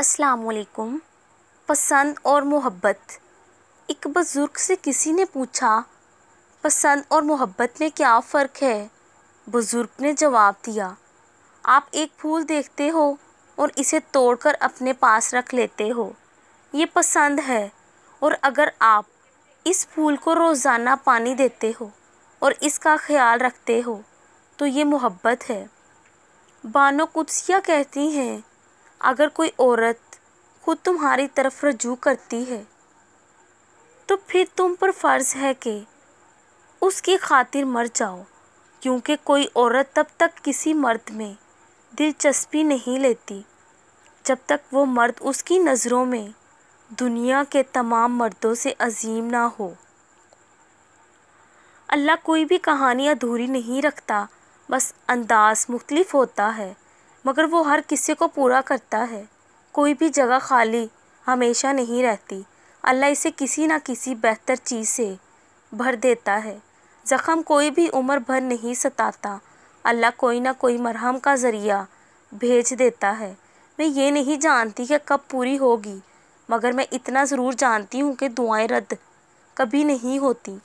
असलकुम पसंद और मोहब्बत एक बुज़ुर्ग से किसी ने पूछा पसंद और मोहब्बत में क्या फ़र्क है बुज़ुर्ग ने जवाब दिया आप एक फूल देखते हो और इसे तोड़कर अपने पास रख लेते हो ये पसंद है और अगर आप इस फूल को रोज़ाना पानी देते हो और इसका ख्याल रखते हो तो ये मोहब्बत है बानो कुदसिया कहती हैं अगर कोई औरत खुद तुम्हारी तरफ रजू करती है तो फिर तुम पर फ़र्ज़ है कि उसकी खातिर मर जाओ क्योंकि कोई औरत तब तक किसी मर्द में दिलचस्पी नहीं लेती जब तक वो मर्द उसकी नज़रों में दुनिया के तमाम मर्दों से अजीम ना हो अल्लाह कोई भी कहानी अधूरी नहीं रखता बस अंदाज मुख्तलिफ होता है मगर वो हर किस्से को पूरा करता है कोई भी जगह खाली हमेशा नहीं रहती अल्लाह इसे किसी ना किसी बेहतर चीज़ से भर देता है ज़ख़म कोई भी उम्र भर नहीं सताता अल्लाह कोई ना कोई मरहम का ज़रिया भेज देता है मैं ये नहीं जानती कि कब पूरी होगी मगर मैं इतना ज़रूर जानती हूँ कि दुआएं रद्द कभी नहीं होती